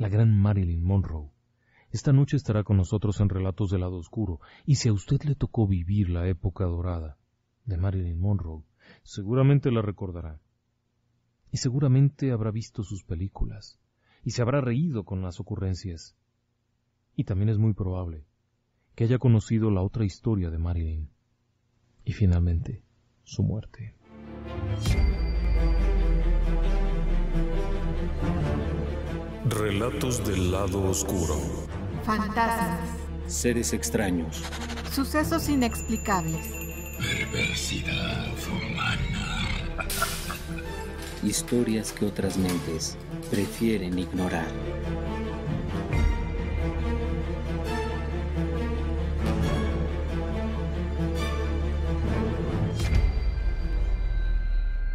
la gran Marilyn Monroe. Esta noche estará con nosotros en Relatos del Lado Oscuro, y si a usted le tocó vivir la época dorada de Marilyn Monroe, seguramente la recordará. Y seguramente habrá visto sus películas, y se habrá reído con las ocurrencias. Y también es muy probable que haya conocido la otra historia de Marilyn, y finalmente su muerte. Relatos del lado oscuro. Fantasmas. Seres extraños. Sucesos inexplicables. Perversidad humana. Historias que otras mentes prefieren ignorar.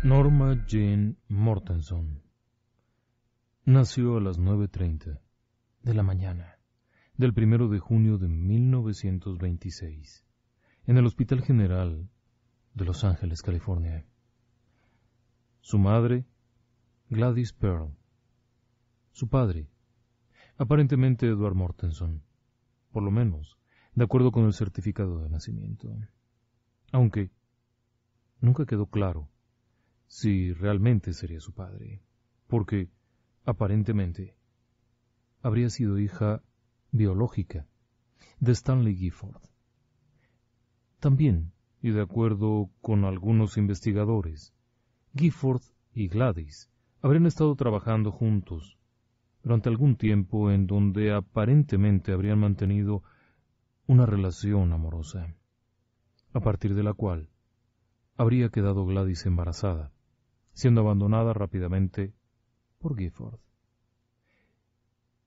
Norma Jean Mortenson Nació a las 9.30 de la mañana del 1 de junio de 1926 en el Hospital General de Los Ángeles, California. Su madre, Gladys Pearl. Su padre, aparentemente Edward Mortenson, por lo menos de acuerdo con el certificado de nacimiento. Aunque nunca quedó claro si realmente sería su padre, porque aparentemente, habría sido hija biológica de Stanley Gifford. También, y de acuerdo con algunos investigadores, Gifford y Gladys habrían estado trabajando juntos durante algún tiempo en donde aparentemente habrían mantenido una relación amorosa, a partir de la cual habría quedado Gladys embarazada, siendo abandonada rápidamente por Gifford.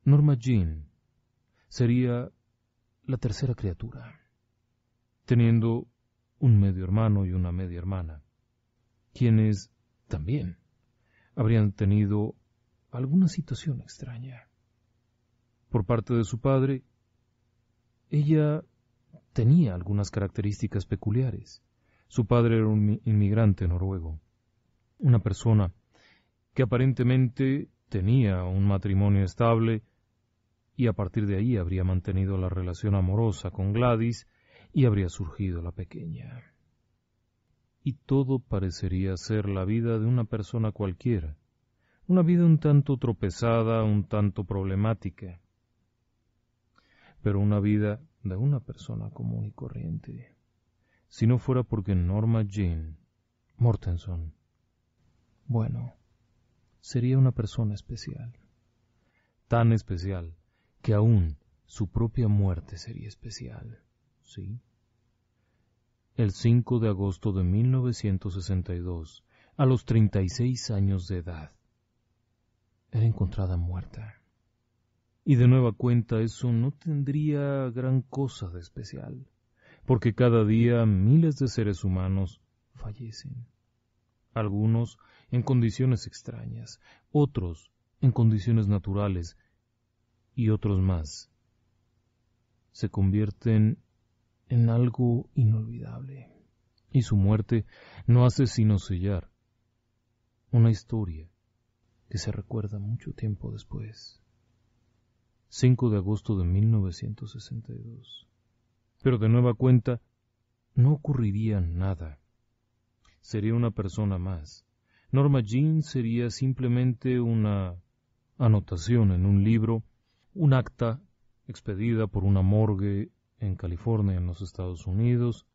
Norma Jean sería la tercera criatura, teniendo un medio hermano y una media hermana, quienes también habrían tenido alguna situación extraña. Por parte de su padre, ella tenía algunas características peculiares. Su padre era un inmigrante noruego, una persona que aparentemente tenía un matrimonio estable y a partir de ahí habría mantenido la relación amorosa con Gladys y habría surgido la pequeña. Y todo parecería ser la vida de una persona cualquiera, una vida un tanto tropezada, un tanto problemática, pero una vida de una persona común y corriente, si no fuera porque Norma Jean Mortenson, bueno, sería una persona especial. Tan especial que aún su propia muerte sería especial, ¿sí? El 5 de agosto de 1962, a los 36 años de edad, era encontrada muerta. Y de nueva cuenta eso no tendría gran cosa de especial, porque cada día miles de seres humanos fallecen. Algunos en condiciones extrañas, otros en condiciones naturales y otros más se convierten en algo inolvidable. Y su muerte no hace sino sellar una historia que se recuerda mucho tiempo después. 5 de agosto de 1962. Pero de nueva cuenta, no ocurriría nada. Sería una persona más, Norma Jean sería simplemente una anotación en un libro, un acta expedida por una morgue en California, en los Estados Unidos,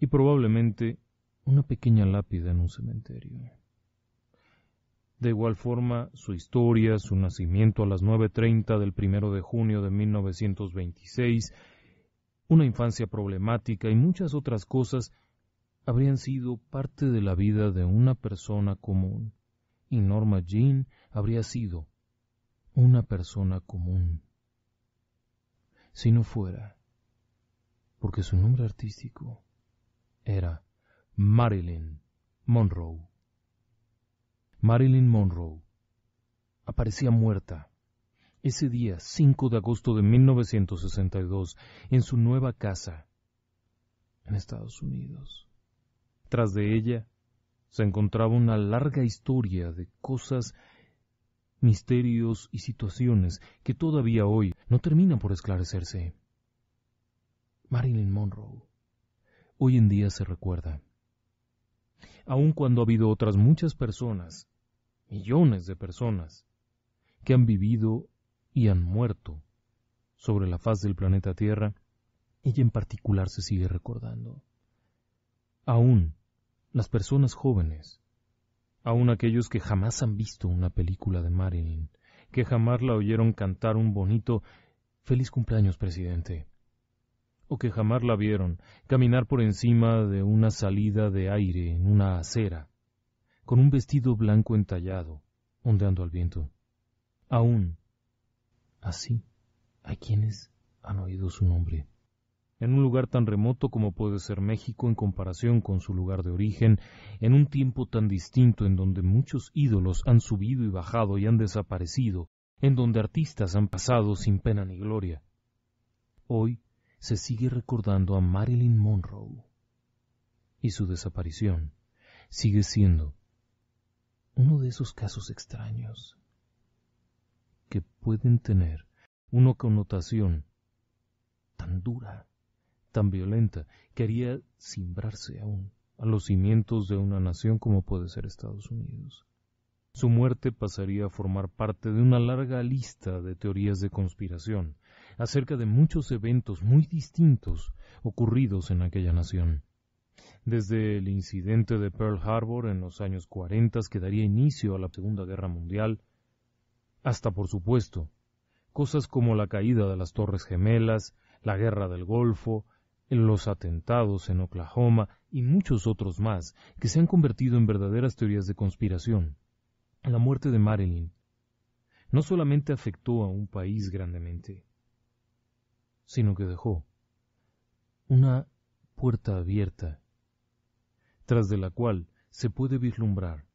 y probablemente una pequeña lápida en un cementerio. De igual forma, su historia, su nacimiento a las 9.30 del 1 de junio de 1926, una infancia problemática y muchas otras cosas habrían sido parte de la vida de una persona común, y Norma Jean habría sido una persona común. Si no fuera, porque su nombre artístico era Marilyn Monroe. Marilyn Monroe aparecía muerta ese día 5 de agosto de 1962 en su nueva casa en Estados Unidos. Tras de ella se encontraba una larga historia de cosas, misterios y situaciones que todavía hoy no terminan por esclarecerse. Marilyn Monroe hoy en día se recuerda. Aun cuando ha habido otras muchas personas, millones de personas, que han vivido y han muerto sobre la faz del planeta Tierra, ella en particular se sigue recordando. Aún las personas jóvenes, aun aquellos que jamás han visto una película de Marilyn, que jamás la oyeron cantar un bonito Feliz cumpleaños, presidente, o que jamás la vieron caminar por encima de una salida de aire en una acera, con un vestido blanco entallado, ondeando al viento. Aún así, hay quienes han oído su nombre en un lugar tan remoto como puede ser México en comparación con su lugar de origen, en un tiempo tan distinto en donde muchos ídolos han subido y bajado y han desaparecido, en donde artistas han pasado sin pena ni gloria. Hoy se sigue recordando a Marilyn Monroe y su desaparición sigue siendo uno de esos casos extraños que pueden tener una connotación tan dura tan violenta que haría simbrarse aún a los cimientos de una nación como puede ser Estados Unidos. Su muerte pasaría a formar parte de una larga lista de teorías de conspiración acerca de muchos eventos muy distintos ocurridos en aquella nación. Desde el incidente de Pearl Harbor en los años 40 que daría inicio a la Segunda Guerra Mundial, hasta por supuesto, cosas como la caída de las Torres Gemelas, la Guerra del Golfo, los atentados en Oklahoma y muchos otros más que se han convertido en verdaderas teorías de conspiración. La muerte de Marilyn no solamente afectó a un país grandemente, sino que dejó una puerta abierta, tras de la cual se puede vislumbrar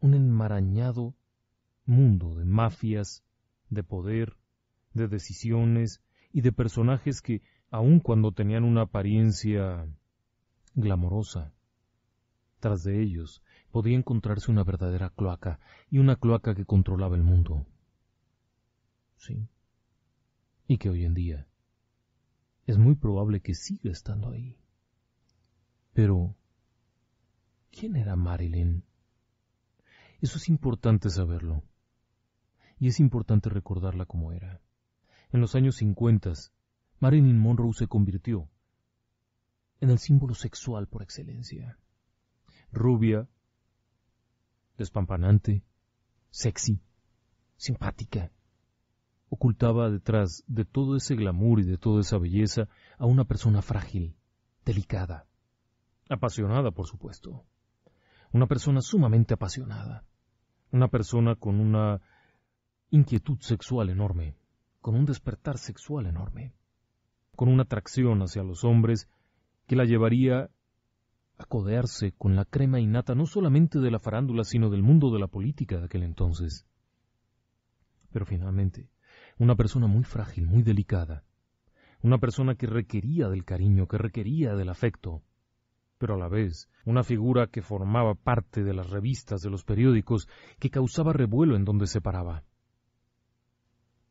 un enmarañado mundo de mafias, de poder, de decisiones y de personajes que aun cuando tenían una apariencia glamorosa. Tras de ellos podía encontrarse una verdadera cloaca, y una cloaca que controlaba el mundo. Sí. Y que hoy en día es muy probable que siga estando ahí. Pero, ¿quién era Marilyn? Eso es importante saberlo. Y es importante recordarla como era. En los años cincuentas, Marilyn Monroe se convirtió en el símbolo sexual por excelencia. Rubia, despampanante, sexy, simpática. Ocultaba detrás de todo ese glamour y de toda esa belleza a una persona frágil, delicada, apasionada, por supuesto. Una persona sumamente apasionada. Una persona con una inquietud sexual enorme, con un despertar sexual enorme con una atracción hacia los hombres que la llevaría a codearse con la crema innata no solamente de la farándula, sino del mundo de la política de aquel entonces. Pero finalmente, una persona muy frágil, muy delicada, una persona que requería del cariño, que requería del afecto, pero a la vez una figura que formaba parte de las revistas, de los periódicos, que causaba revuelo en donde se paraba.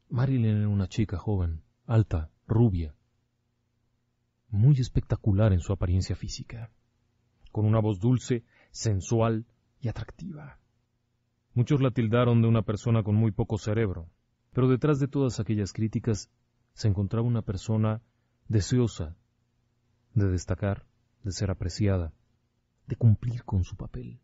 Marilyn era una chica joven, alta, rubia, muy espectacular en su apariencia física, con una voz dulce, sensual y atractiva. Muchos la tildaron de una persona con muy poco cerebro, pero detrás de todas aquellas críticas se encontraba una persona deseosa de destacar, de ser apreciada, de cumplir con su papel.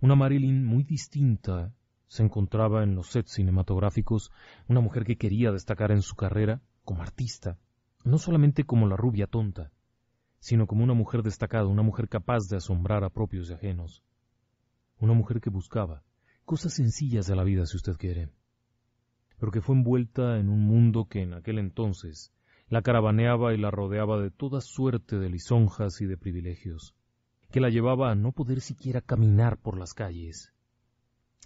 Una Marilyn muy distinta se encontraba en los sets cinematográficos, una mujer que quería destacar en su carrera como artista, no solamente como la rubia tonta, sino como una mujer destacada, una mujer capaz de asombrar a propios y ajenos, una mujer que buscaba cosas sencillas de la vida, si usted quiere, pero que fue envuelta en un mundo que en aquel entonces la carabaneaba y la rodeaba de toda suerte de lisonjas y de privilegios, que la llevaba a no poder siquiera caminar por las calles,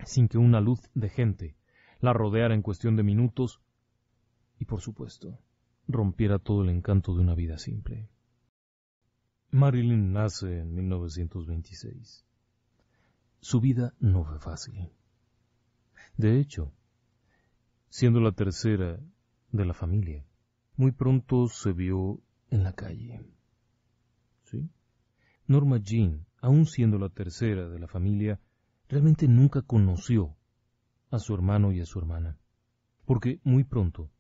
sin que una luz de gente la rodeara en cuestión de minutos, y por supuesto, rompiera todo el encanto de una vida simple. Marilyn nace en 1926. Su vida no fue fácil. De hecho, siendo la tercera de la familia, muy pronto se vio en la calle. ¿Sí? Norma Jean, aun siendo la tercera de la familia, realmente nunca conoció a su hermano y a su hermana, porque muy pronto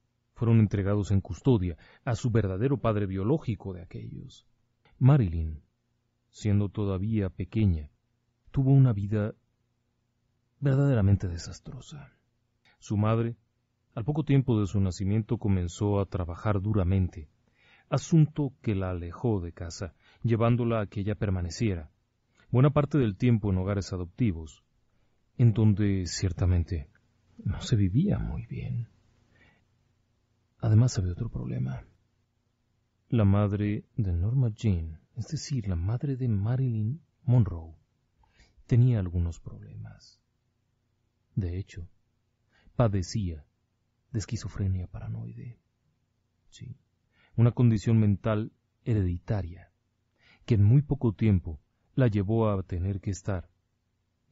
entregados en custodia a su verdadero padre biológico de aquellos. Marilyn, siendo todavía pequeña, tuvo una vida verdaderamente desastrosa. Su madre, al poco tiempo de su nacimiento, comenzó a trabajar duramente, asunto que la alejó de casa, llevándola a que ella permaneciera buena parte del tiempo en hogares adoptivos, en donde ciertamente no se vivía muy bien. Además había otro problema. La madre de Norma Jean, es decir, la madre de Marilyn Monroe, tenía algunos problemas. De hecho, padecía de esquizofrenia paranoide. Sí, una condición mental hereditaria que en muy poco tiempo la llevó a tener que estar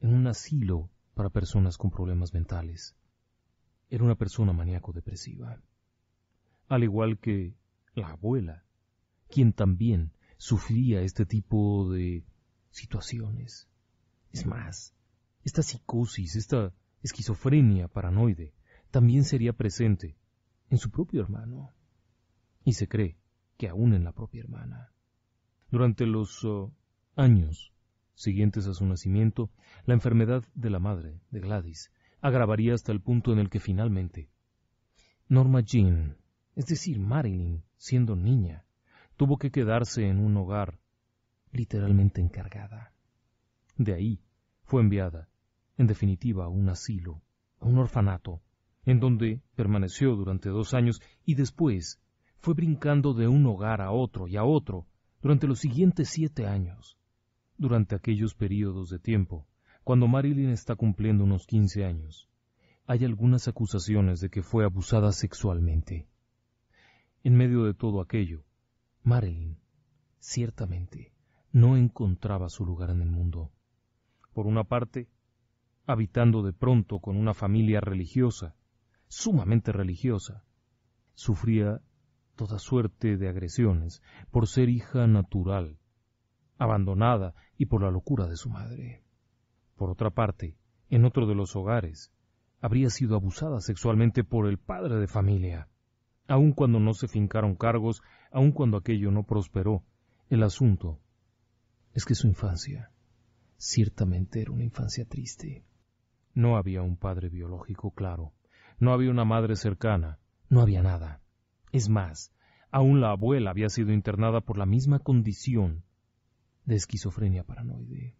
en un asilo para personas con problemas mentales. Era una persona maníaco-depresiva al igual que la abuela, quien también sufría este tipo de situaciones. Es más, esta psicosis, esta esquizofrenia paranoide, también sería presente en su propio hermano. Y se cree que aún en la propia hermana. Durante los uh, años siguientes a su nacimiento, la enfermedad de la madre, de Gladys, agravaría hasta el punto en el que finalmente Norma Jean es decir, Marilyn, siendo niña, tuvo que quedarse en un hogar literalmente encargada. De ahí fue enviada, en definitiva, a un asilo, a un orfanato, en donde permaneció durante dos años y después fue brincando de un hogar a otro y a otro durante los siguientes siete años. Durante aquellos periodos de tiempo, cuando Marilyn está cumpliendo unos quince años, hay algunas acusaciones de que fue abusada sexualmente. En medio de todo aquello, Marilyn, ciertamente, no encontraba su lugar en el mundo. Por una parte, habitando de pronto con una familia religiosa, sumamente religiosa, sufría toda suerte de agresiones por ser hija natural, abandonada y por la locura de su madre. Por otra parte, en otro de los hogares, habría sido abusada sexualmente por el padre de familia, aun cuando no se fincaron cargos, aun cuando aquello no prosperó. El asunto es que su infancia ciertamente era una infancia triste. No había un padre biológico claro, no había una madre cercana, no había nada. Es más, aún la abuela había sido internada por la misma condición de esquizofrenia paranoide.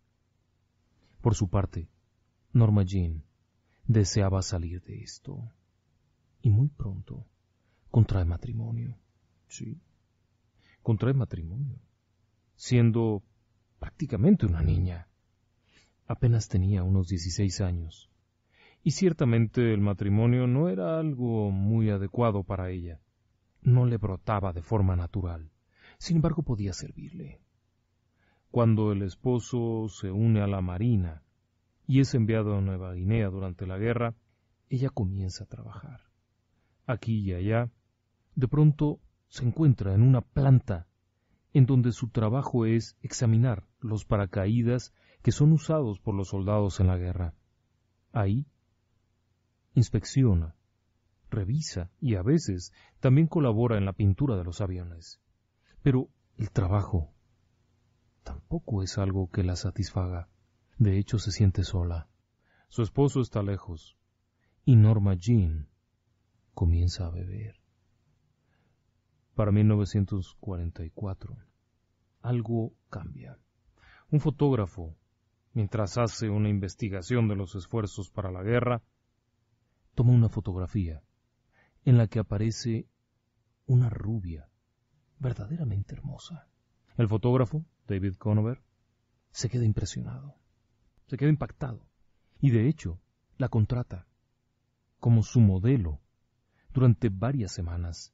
Por su parte, Norma Jean deseaba salir de esto. Y muy pronto contrae matrimonio. Sí, contrae matrimonio. Siendo prácticamente una niña. Apenas tenía unos 16 años. Y ciertamente el matrimonio no era algo muy adecuado para ella. No le brotaba de forma natural. Sin embargo, podía servirle. Cuando el esposo se une a la marina y es enviado a Nueva Guinea durante la guerra, ella comienza a trabajar. Aquí y allá, de pronto se encuentra en una planta en donde su trabajo es examinar los paracaídas que son usados por los soldados en la guerra. Ahí inspecciona, revisa y a veces también colabora en la pintura de los aviones. Pero el trabajo tampoco es algo que la satisfaga. De hecho, se siente sola. Su esposo está lejos y Norma Jean comienza a beber para 1944. Algo cambia. Un fotógrafo, mientras hace una investigación de los esfuerzos para la guerra, toma una fotografía en la que aparece una rubia verdaderamente hermosa. El fotógrafo, David Conover, se queda impresionado, se queda impactado y de hecho la contrata como su modelo durante varias semanas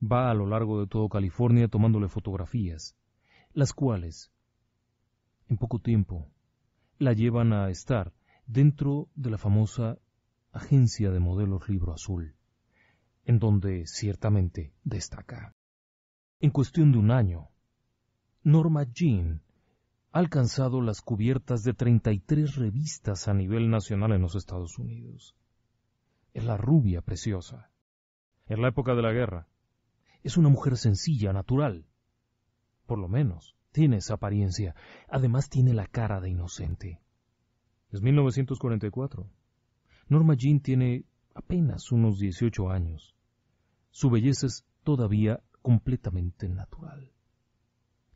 va a lo largo de todo California tomándole fotografías, las cuales, en poco tiempo, la llevan a estar dentro de la famosa Agencia de Modelos Libro Azul, en donde ciertamente destaca. En cuestión de un año, Norma Jean ha alcanzado las cubiertas de 33 revistas a nivel nacional en los Estados Unidos. Es la rubia preciosa. En la época de la guerra, es una mujer sencilla, natural. Por lo menos, tiene esa apariencia. Además, tiene la cara de inocente. Es 1944. Norma Jean tiene apenas unos 18 años. Su belleza es todavía completamente natural.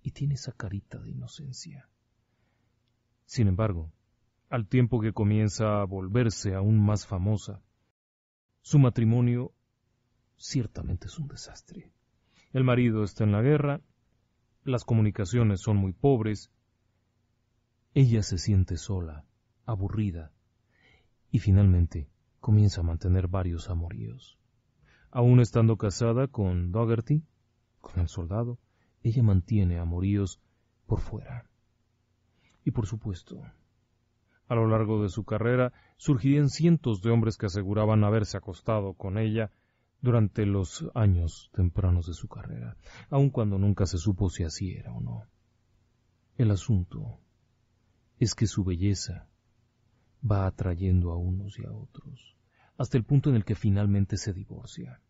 Y tiene esa carita de inocencia. Sin embargo, al tiempo que comienza a volverse aún más famosa, su matrimonio ciertamente es un desastre. El marido está en la guerra, las comunicaciones son muy pobres, ella se siente sola, aburrida, y finalmente comienza a mantener varios amoríos. Aún estando casada con Dougherty, con el soldado, ella mantiene amoríos por fuera. Y por supuesto, a lo largo de su carrera surgirían cientos de hombres que aseguraban haberse acostado con ella durante los años tempranos de su carrera, aun cuando nunca se supo si así era o no. El asunto es que su belleza va atrayendo a unos y a otros, hasta el punto en el que finalmente se divorcia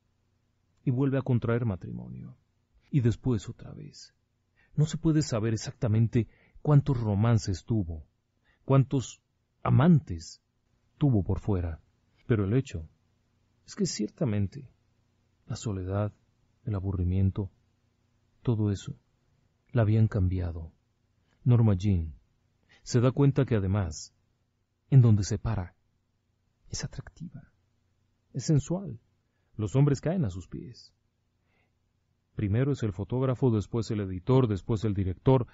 y vuelve a contraer matrimonio, y después otra vez. No se puede saber exactamente cuántos romances tuvo, cuántos amantes tuvo por fuera, pero el hecho es que ciertamente la soledad, el aburrimiento, todo eso, la habían cambiado. Norma Jean se da cuenta que además, en donde se para, es atractiva, es sensual. Los hombres caen a sus pies. Primero es el fotógrafo, después el editor, después el director.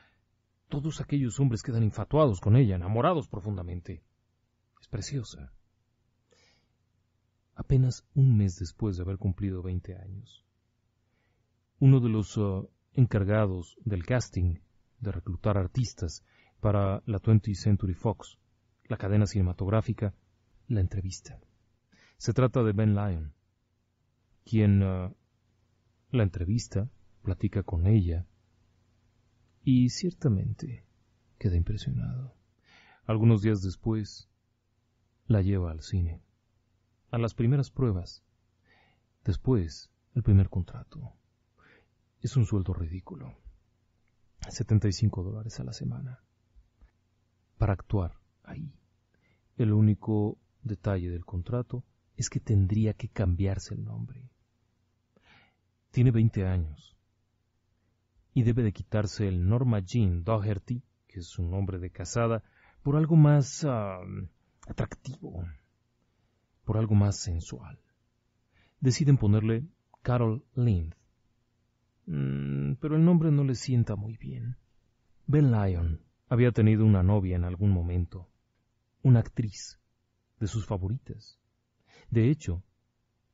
Todos aquellos hombres quedan infatuados con ella, enamorados profundamente. Es preciosa apenas un mes después de haber cumplido 20 años. Uno de los uh, encargados del casting de reclutar artistas para la 20th Century Fox, la cadena cinematográfica, la entrevista. Se trata de Ben Lyon, quien uh, la entrevista, platica con ella y ciertamente queda impresionado. Algunos días después, la lleva al cine a las primeras pruebas. Después, el primer contrato. Es un sueldo ridículo. 75 dólares a la semana. Para actuar ahí. El único detalle del contrato es que tendría que cambiarse el nombre. Tiene 20 años y debe de quitarse el Norma Jean Dougherty, que es su nombre de casada, por algo más ah, atractivo por algo más sensual. Deciden ponerle Carol Lind. Mm, pero el nombre no le sienta muy bien. Ben Lyon había tenido una novia en algún momento, una actriz, de sus favoritas. De hecho,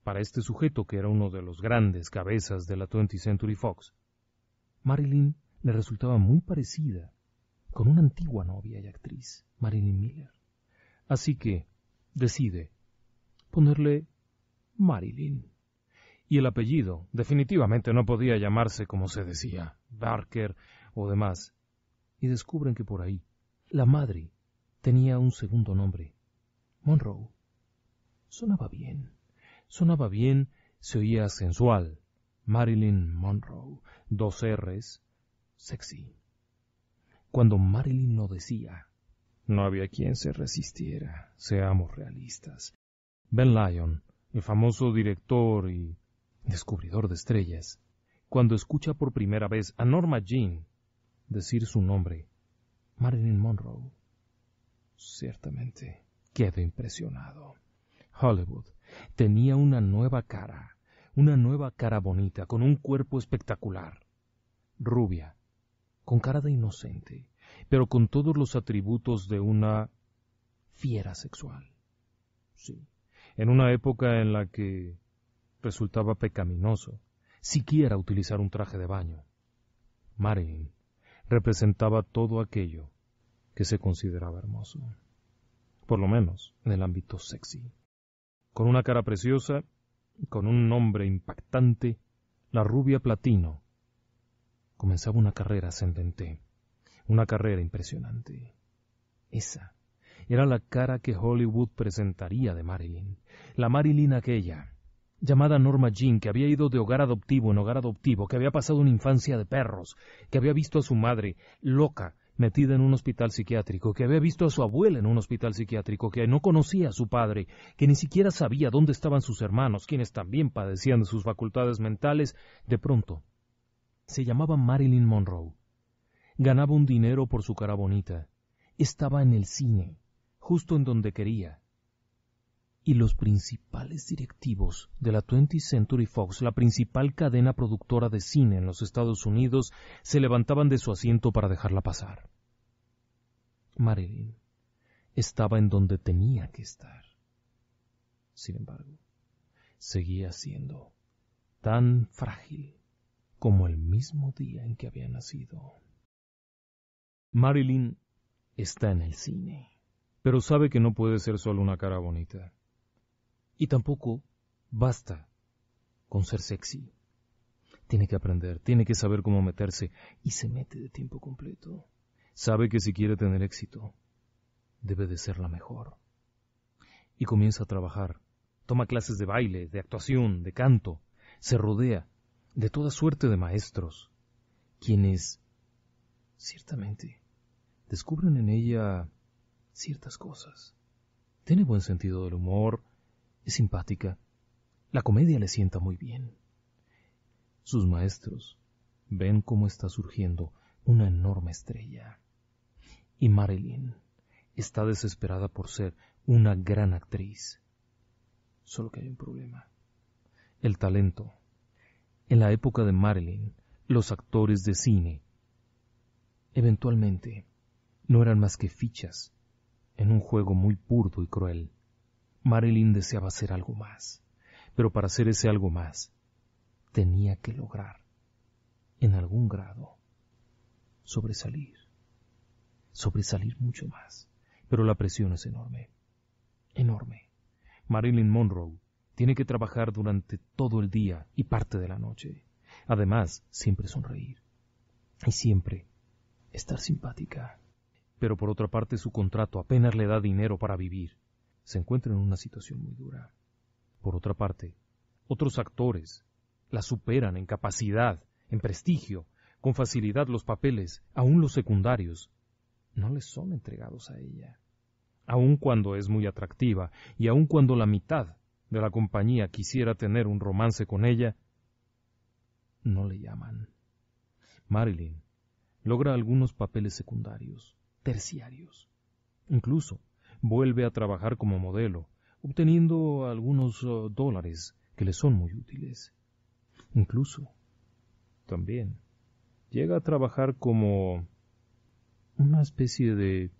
para este sujeto que era uno de los grandes cabezas de la 20th Century Fox, Marilyn le resultaba muy parecida con una antigua novia y actriz, Marilyn Miller. Así que decide ponerle Marilyn. Y el apellido definitivamente no podía llamarse como se decía, Barker o demás. Y descubren que por ahí, la madre tenía un segundo nombre, Monroe. Sonaba bien, sonaba bien, se oía sensual. Marilyn Monroe, dos R's, sexy. Cuando Marilyn lo decía, no había quien se resistiera, seamos realistas. Ben Lyon, el famoso director y descubridor de estrellas, cuando escucha por primera vez a Norma Jean decir su nombre, Marilyn Monroe, ciertamente quedó impresionado. Hollywood tenía una nueva cara, una nueva cara bonita, con un cuerpo espectacular, rubia, con cara de inocente, pero con todos los atributos de una fiera sexual. Sí, en una época en la que resultaba pecaminoso siquiera utilizar un traje de baño. Marilyn representaba todo aquello que se consideraba hermoso, por lo menos en el ámbito sexy. Con una cara preciosa, con un nombre impactante, la rubia platino comenzaba una carrera ascendente, una carrera impresionante. Esa era la cara que Hollywood presentaría de Marilyn. La Marilyn aquella, llamada Norma Jean, que había ido de hogar adoptivo en hogar adoptivo, que había pasado una infancia de perros, que había visto a su madre loca, metida en un hospital psiquiátrico, que había visto a su abuela en un hospital psiquiátrico, que no conocía a su padre, que ni siquiera sabía dónde estaban sus hermanos, quienes también padecían de sus facultades mentales, de pronto se llamaba Marilyn Monroe. Ganaba un dinero por su cara bonita. Estaba en el cine justo en donde quería. Y los principales directivos de la 20th Century Fox, la principal cadena productora de cine en los Estados Unidos, se levantaban de su asiento para dejarla pasar. Marilyn estaba en donde tenía que estar. Sin embargo, seguía siendo tan frágil como el mismo día en que había nacido. Marilyn está en el cine pero sabe que no puede ser solo una cara bonita. Y tampoco basta con ser sexy. Tiene que aprender, tiene que saber cómo meterse y se mete de tiempo completo. Sabe que si quiere tener éxito, debe de ser la mejor. Y comienza a trabajar. Toma clases de baile, de actuación, de canto. Se rodea de toda suerte de maestros, quienes ciertamente descubren en ella ciertas cosas. Tiene buen sentido del humor, es simpática, la comedia le sienta muy bien. Sus maestros ven cómo está surgiendo una enorme estrella. Y Marilyn está desesperada por ser una gran actriz. Solo que hay un problema. El talento. En la época de Marilyn, los actores de cine eventualmente no eran más que fichas en un juego muy burdo y cruel. Marilyn deseaba hacer algo más, pero para hacer ese algo más, tenía que lograr, en algún grado, sobresalir, sobresalir mucho más. Pero la presión es enorme, enorme. Marilyn Monroe tiene que trabajar durante todo el día y parte de la noche. Además, siempre sonreír y siempre estar simpática pero por otra parte su contrato apenas le da dinero para vivir. Se encuentra en una situación muy dura. Por otra parte, otros actores la superan en capacidad, en prestigio, con facilidad los papeles, aun los secundarios, no les son entregados a ella. Aun cuando es muy atractiva y aun cuando la mitad de la compañía quisiera tener un romance con ella, no le llaman. Marilyn logra algunos papeles secundarios, terciarios. Incluso vuelve a trabajar como modelo, obteniendo algunos oh, dólares que le son muy útiles. Incluso, también, llega a trabajar como una especie de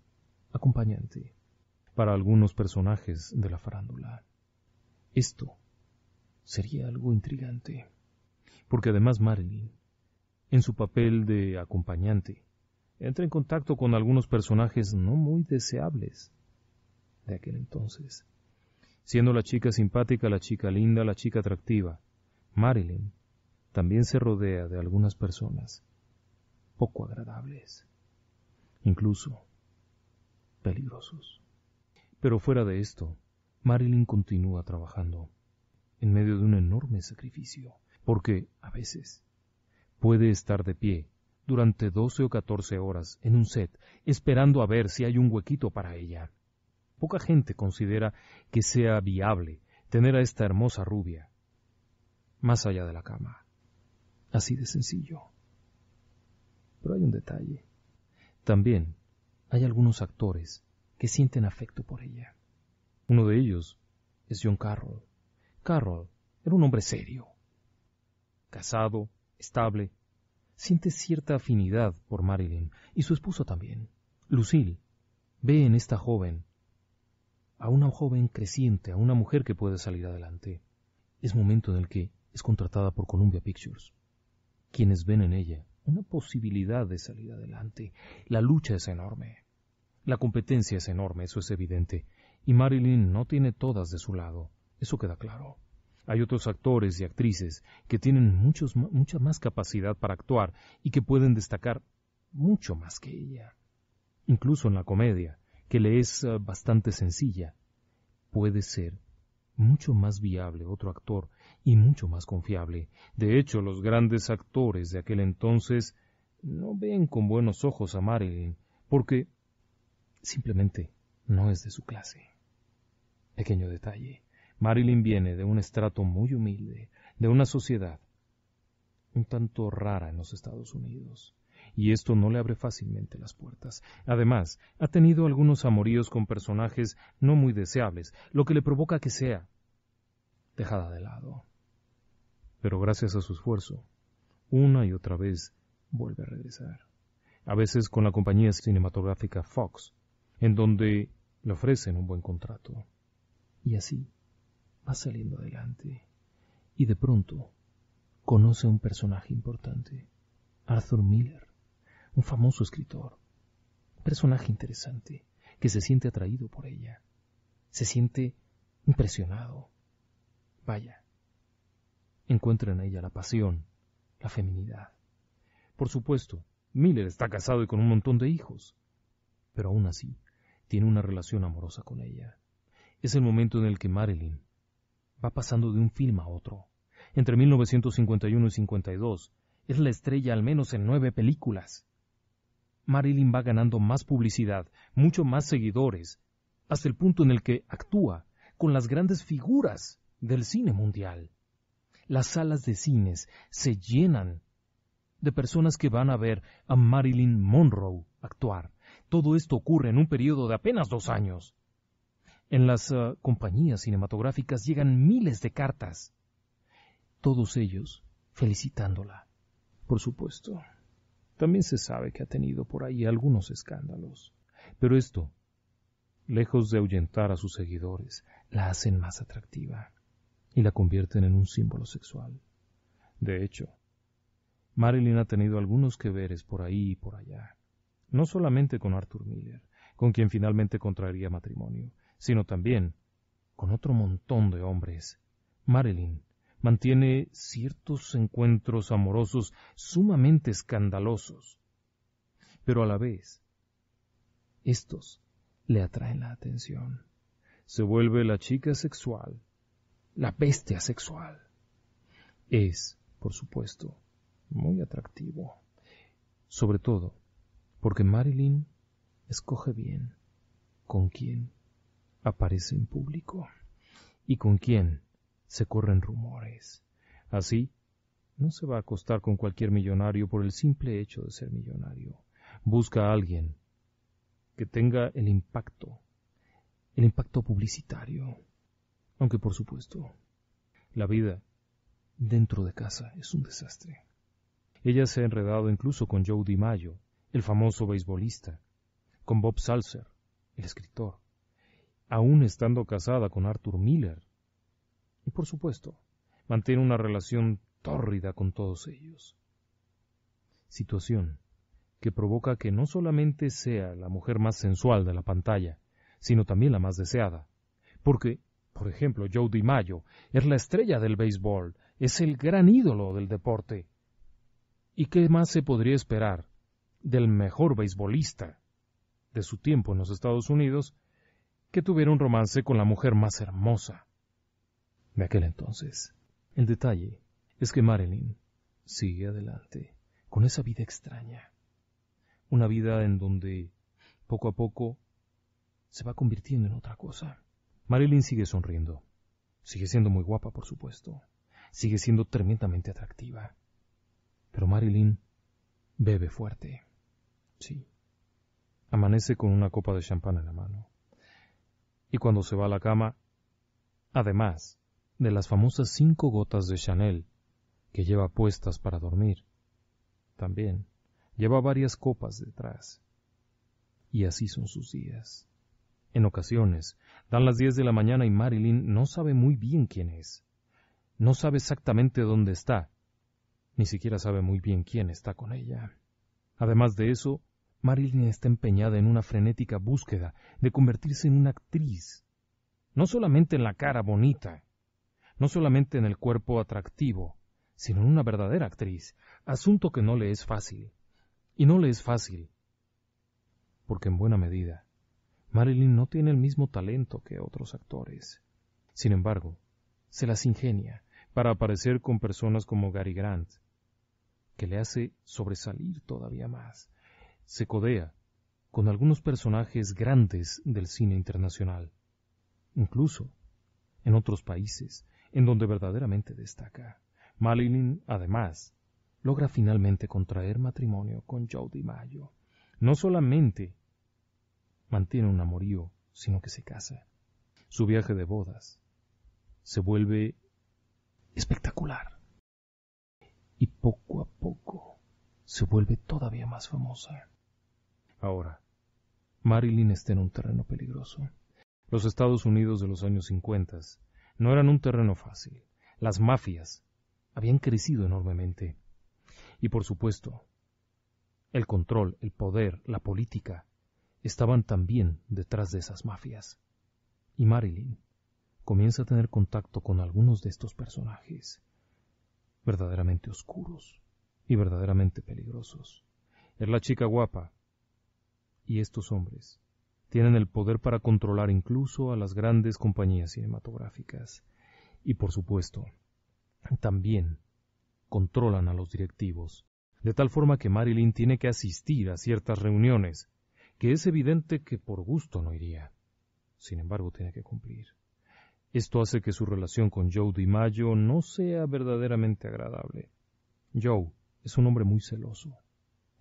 acompañante para algunos personajes de la farándula. Esto sería algo intrigante, porque además Marilyn, en su papel de acompañante, entra en contacto con algunos personajes no muy deseables de aquel entonces, siendo la chica simpática, la chica linda, la chica atractiva. Marilyn también se rodea de algunas personas poco agradables, incluso peligrosos. Pero fuera de esto, Marilyn continúa trabajando en medio de un enorme sacrificio, porque a veces puede estar de pie durante 12 o 14 horas en un set, esperando a ver si hay un huequito para ella. Poca gente considera que sea viable tener a esta hermosa rubia más allá de la cama. Así de sencillo. Pero hay un detalle. También hay algunos actores que sienten afecto por ella. Uno de ellos es John Carroll. Carroll era un hombre serio, casado, estable, siente cierta afinidad por Marilyn y su esposo también. Lucille ve en esta joven a una joven creciente, a una mujer que puede salir adelante. Es momento en el que es contratada por Columbia Pictures, quienes ven en ella una posibilidad de salir adelante. La lucha es enorme. La competencia es enorme, eso es evidente, y Marilyn no tiene todas de su lado, eso queda claro. Hay otros actores y actrices que tienen mucha más capacidad para actuar y que pueden destacar mucho más que ella. Incluso en la comedia, que le es eh, bastante sencilla, puede ser mucho más viable otro actor y mucho más confiable. De hecho, los grandes actores de aquel entonces no ven con buenos ojos a Marilyn, porque simplemente no es de su clase. Pequeño detalle. Marilyn viene de un estrato muy humilde, de una sociedad un tanto rara en los Estados Unidos, y esto no le abre fácilmente las puertas. Además, ha tenido algunos amoríos con personajes no muy deseables, lo que le provoca que sea dejada de lado. Pero gracias a su esfuerzo, una y otra vez vuelve a regresar, a veces con la compañía cinematográfica Fox, en donde le ofrecen un buen contrato. Y así, va saliendo adelante y de pronto conoce a un personaje importante, Arthur Miller, un famoso escritor, un personaje interesante que se siente atraído por ella, se siente impresionado. Vaya, encuentra en ella la pasión, la feminidad. Por supuesto, Miller está casado y con un montón de hijos, pero aún así tiene una relación amorosa con ella. Es el momento en el que Marilyn Va pasando de un film a otro. Entre 1951 y 52, es la estrella al menos en nueve películas. Marilyn va ganando más publicidad, mucho más seguidores, hasta el punto en el que actúa con las grandes figuras del cine mundial. Las salas de cines se llenan de personas que van a ver a Marilyn Monroe actuar. Todo esto ocurre en un periodo de apenas dos años. En las ah, compañías cinematográficas llegan miles de cartas. Todos ellos felicitándola, por supuesto. También se sabe que ha tenido por ahí algunos escándalos. Pero esto, lejos de ahuyentar a sus seguidores, la hacen más atractiva y la convierten en un símbolo sexual. De hecho, Marilyn ha tenido algunos que veres por ahí y por allá, no solamente con Arthur Miller, con quien finalmente contraería matrimonio, sino también con otro montón de hombres. Marilyn mantiene ciertos encuentros amorosos sumamente escandalosos, pero a la vez, estos le atraen la atención. Se vuelve la chica sexual, la bestia sexual. Es, por supuesto, muy atractivo, sobre todo porque Marilyn escoge bien con quién aparece en público y con quién se corren rumores. Así, no se va a acostar con cualquier millonario por el simple hecho de ser millonario. Busca a alguien que tenga el impacto, el impacto publicitario. Aunque por supuesto, la vida dentro de casa es un desastre. Ella se ha enredado incluso con Joe Mayo el famoso beisbolista, con Bob Salzer, el escritor, aún estando casada con Arthur Miller. Y por supuesto, mantiene una relación tórrida con todos ellos. Situación que provoca que no solamente sea la mujer más sensual de la pantalla, sino también la más deseada. Porque, por ejemplo, Joe DiMaggio es la estrella del béisbol, es el gran ídolo del deporte. ¿Y qué más se podría esperar del mejor beisbolista de su tiempo en los Estados Unidos que tuviera un romance con la mujer más hermosa de aquel entonces. El detalle es que Marilyn sigue adelante con esa vida extraña, una vida en donde poco a poco se va convirtiendo en otra cosa. Marilyn sigue sonriendo, sigue siendo muy guapa, por supuesto, sigue siendo tremendamente atractiva, pero Marilyn bebe fuerte, sí, amanece con una copa de champán en la mano y cuando se va a la cama, además de las famosas cinco gotas de Chanel que lleva puestas para dormir. También lleva varias copas detrás. Y así son sus días. En ocasiones, dan las diez de la mañana y Marilyn no sabe muy bien quién es. No sabe exactamente dónde está. Ni siquiera sabe muy bien quién está con ella. Además de eso, Marilyn está empeñada en una frenética búsqueda de convertirse en una actriz, no solamente en la cara bonita, no solamente en el cuerpo atractivo, sino en una verdadera actriz, asunto que no le es fácil. Y no le es fácil, porque en buena medida, Marilyn no tiene el mismo talento que otros actores. Sin embargo, se las ingenia para aparecer con personas como Gary Grant, que le hace sobresalir todavía más, se codea con algunos personajes grandes del cine internacional, incluso en otros países en donde verdaderamente destaca. Marilyn, además, logra finalmente contraer matrimonio con Joe Mayo. No solamente mantiene un amorío, sino que se casa. Su viaje de bodas se vuelve espectacular. Y poco a poco se vuelve todavía más famosa. Ahora, Marilyn está en un terreno peligroso. Los Estados Unidos de los años 50 no eran un terreno fácil. Las mafias habían crecido enormemente. Y por supuesto, el control, el poder, la política estaban también detrás de esas mafias. Y Marilyn comienza a tener contacto con algunos de estos personajes, verdaderamente oscuros y verdaderamente peligrosos. Es la chica guapa, y estos hombres tienen el poder para controlar incluso a las grandes compañías cinematográficas. Y por supuesto, también controlan a los directivos, de tal forma que Marilyn tiene que asistir a ciertas reuniones, que es evidente que por gusto no iría. Sin embargo, tiene que cumplir. Esto hace que su relación con Joe DiMaggio no sea verdaderamente agradable. Joe es un hombre muy celoso.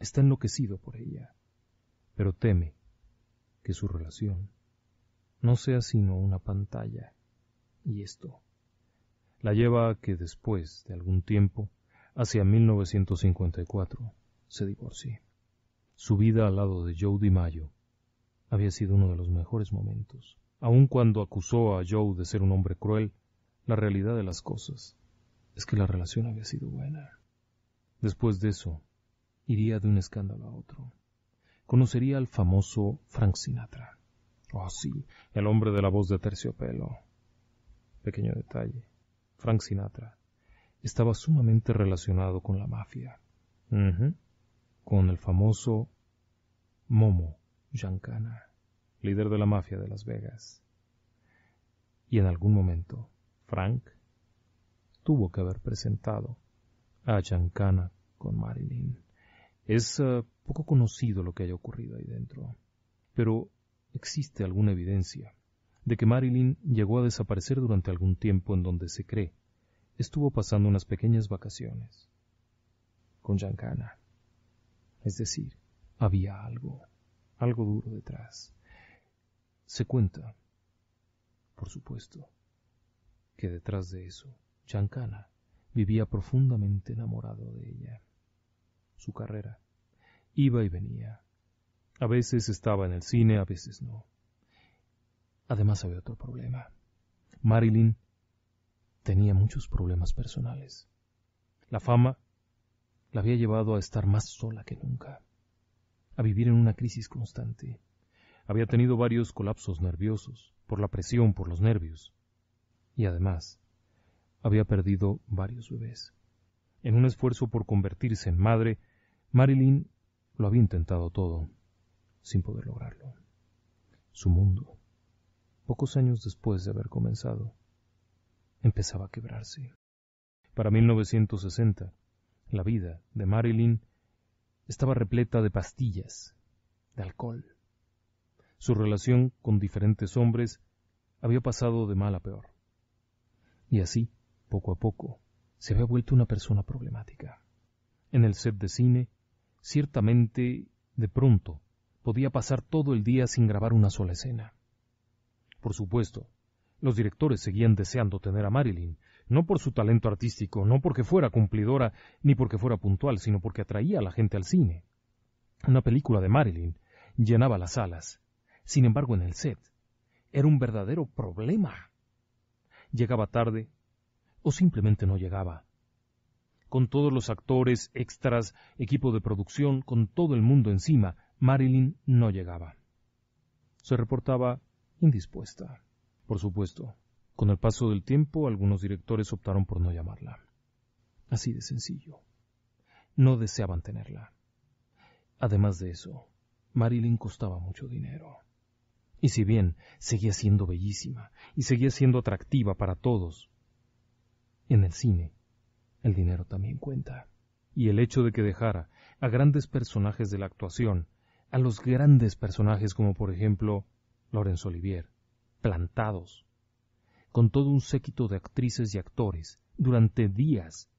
Está enloquecido por ella pero teme que su relación no sea sino una pantalla, y esto la lleva a que después de algún tiempo, hacia 1954, se divorcie. Su vida al lado de Joe mayo había sido uno de los mejores momentos. Aun cuando acusó a Joe de ser un hombre cruel, la realidad de las cosas es que la relación había sido buena. Después de eso, iría de un escándalo a otro conocería al famoso Frank Sinatra. Oh, sí, el hombre de la voz de terciopelo. Pequeño detalle. Frank Sinatra estaba sumamente relacionado con la mafia. Con el famoso Momo Giancana, líder de la mafia de Las Vegas. Y en algún momento, Frank tuvo que haber presentado a Giancana con Marilyn. Es eh, poco conocido lo que haya ocurrido ahí dentro, pero existe alguna evidencia de que Marilyn llegó a desaparecer durante algún tiempo en donde se cree estuvo pasando unas pequeñas vacaciones con Giancana. Es decir, había algo, algo duro detrás. Se cuenta, por supuesto, que detrás de eso, Chancana vivía profundamente enamorado de ella su carrera. Iba y venía. A veces estaba en el cine, a veces no. Además había otro problema. Marilyn tenía muchos problemas personales. La fama la había llevado a estar más sola que nunca, a vivir en una crisis constante. Había tenido varios colapsos nerviosos por la presión, por los nervios, y además había perdido varios bebés. En un esfuerzo por convertirse en madre, Marilyn lo había intentado todo, sin poder lograrlo. Su mundo, pocos años después de haber comenzado, empezaba a quebrarse. Para 1960, la vida de Marilyn estaba repleta de pastillas, de alcohol. Su relación con diferentes hombres había pasado de mal a peor. Y así, poco a poco, se había vuelto una persona problemática. En el set de cine, ciertamente, de pronto, podía pasar todo el día sin grabar una sola escena. Por supuesto, los directores seguían deseando tener a Marilyn, no por su talento artístico, no porque fuera cumplidora, ni porque fuera puntual, sino porque atraía a la gente al cine. Una película de Marilyn llenaba las salas. Sin embargo, en el set, era un verdadero problema. Llegaba tarde, o simplemente no llegaba. Con todos los actores, extras, equipo de producción, con todo el mundo encima, Marilyn no llegaba. Se reportaba indispuesta. Por supuesto, con el paso del tiempo algunos directores optaron por no llamarla. Así de sencillo. No deseaban tenerla. Además de eso, Marilyn costaba mucho dinero. Y si bien seguía siendo bellísima y seguía siendo atractiva para todos, en el cine, el dinero también cuenta. Y el hecho de que dejara a grandes personajes de la actuación, a los grandes personajes como por ejemplo Laurence Olivier, plantados, con todo un séquito de actrices y actores, durante días,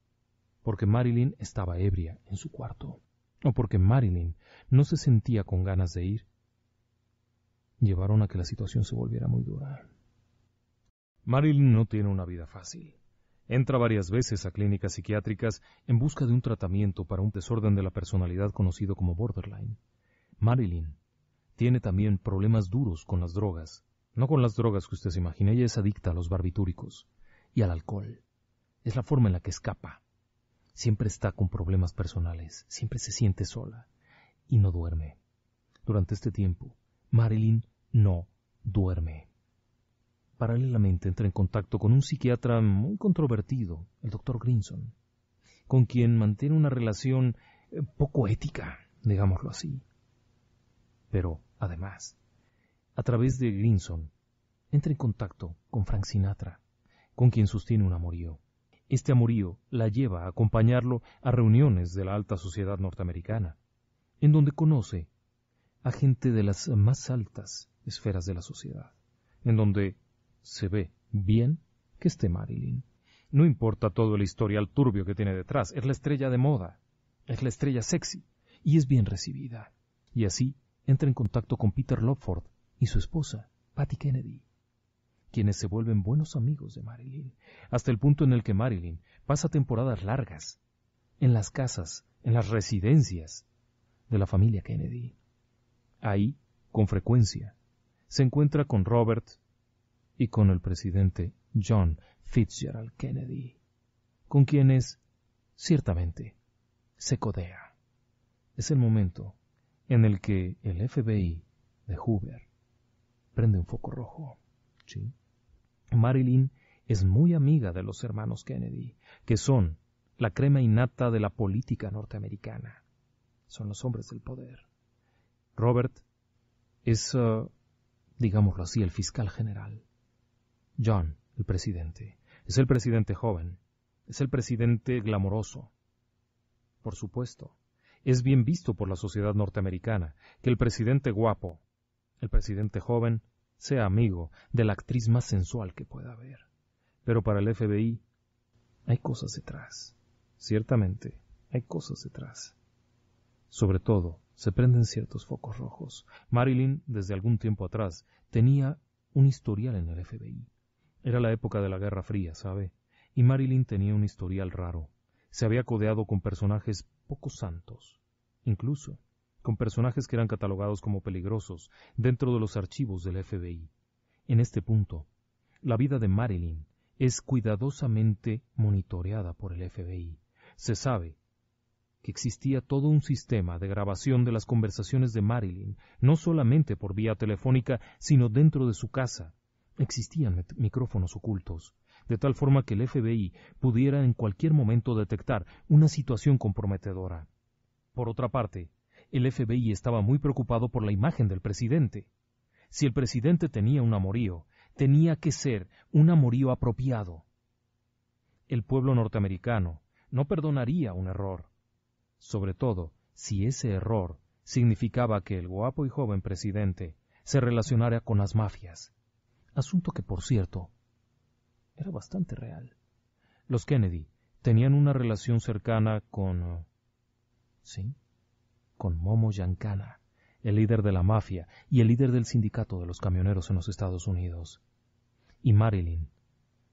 porque Marilyn estaba ebria en su cuarto, o porque Marilyn no se sentía con ganas de ir, llevaron a que la situación se volviera muy dura. Marilyn no tiene una vida fácil. Entra varias veces a clínicas psiquiátricas en busca de un tratamiento para un desorden de la personalidad conocido como borderline. Marilyn tiene también problemas duros con las drogas, no con las drogas que usted se imagina, ella es adicta a los barbitúricos y al alcohol. Es la forma en la que escapa. Siempre está con problemas personales, siempre se siente sola y no duerme. Durante este tiempo, Marilyn no duerme. Paralelamente entra en contacto con un psiquiatra muy controvertido, el doctor Grinson, con quien mantiene una relación eh, poco ética, digámoslo así. Pero, además, a través de Grinson, entra en contacto con Frank Sinatra, con quien sostiene un amorío. Este amorío la lleva a acompañarlo a reuniones de la alta sociedad norteamericana, en donde conoce a gente de las más altas esferas de la sociedad, en donde se ve bien que esté Marilyn. No importa todo el historial turbio que tiene detrás, es la estrella de moda, es la estrella sexy, y es bien recibida. Y así entra en contacto con Peter Lopford y su esposa, Patty Kennedy, quienes se vuelven buenos amigos de Marilyn, hasta el punto en el que Marilyn pasa temporadas largas en las casas, en las residencias de la familia Kennedy. Ahí, con frecuencia, se encuentra con Robert, y con el presidente John Fitzgerald Kennedy, con quienes, ciertamente, se codea. Es el momento en el que el FBI de Hoover prende un foco rojo. Marilyn es muy amiga de los hermanos Kennedy, que son la crema innata de la política norteamericana. Son los hombres del poder. Robert es, uh, digámoslo así, el fiscal general. John, el presidente. Es el presidente joven. Es el presidente glamoroso. Por supuesto. Es bien visto por la sociedad norteamericana que el presidente guapo, el presidente joven, sea amigo de la actriz más sensual que pueda haber. Pero para el FBI hay cosas detrás. Ciertamente, hay cosas detrás. Sobre todo, se prenden ciertos focos rojos. Marilyn, desde algún tiempo atrás, tenía un historial en el FBI. Era la época de la Guerra Fría, ¿sabe? Y Marilyn tenía un historial raro. Se había codeado con personajes poco santos, incluso con personajes que eran catalogados como peligrosos dentro de los archivos del FBI. En este punto, la vida de Marilyn es cuidadosamente monitoreada por el FBI. Se sabe que existía todo un sistema de grabación de las conversaciones de Marilyn, no solamente por vía telefónica, sino dentro de su casa, Existían micrófonos ocultos, de tal forma que el FBI pudiera en cualquier momento detectar una situación comprometedora. Por otra parte, el FBI estaba muy preocupado por la imagen del presidente. Si el presidente tenía un amorío, tenía que ser un amorío apropiado. El pueblo norteamericano no perdonaría un error, sobre todo si ese error significaba que el guapo y joven presidente se relacionara con las mafias asunto que, por cierto, era bastante real. Los Kennedy tenían una relación cercana con... ¿Sí? Con Momo Yankana, el líder de la mafia y el líder del sindicato de los camioneros en los Estados Unidos. Y Marilyn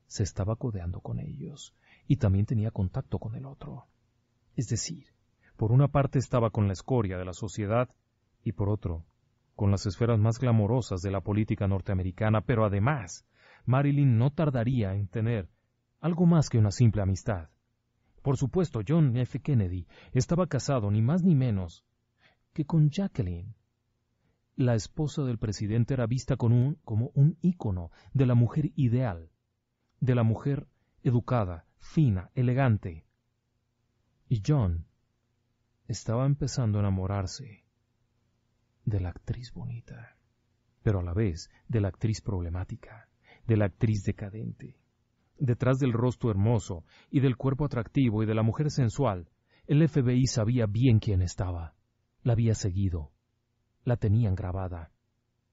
se estaba codeando con ellos y también tenía contacto con el otro. Es decir, por una parte estaba con la escoria de la sociedad y por otro con las esferas más glamorosas de la política norteamericana, pero además, Marilyn no tardaría en tener algo más que una simple amistad. Por supuesto, John F. Kennedy estaba casado ni más ni menos que con Jacqueline. La esposa del presidente era vista un, como un ícono de la mujer ideal, de la mujer educada, fina, elegante. Y John estaba empezando a enamorarse de la actriz bonita, pero a la vez de la actriz problemática, de la actriz decadente. Detrás del rostro hermoso y del cuerpo atractivo y de la mujer sensual, el FBI sabía bien quién estaba. La había seguido. La tenían grabada.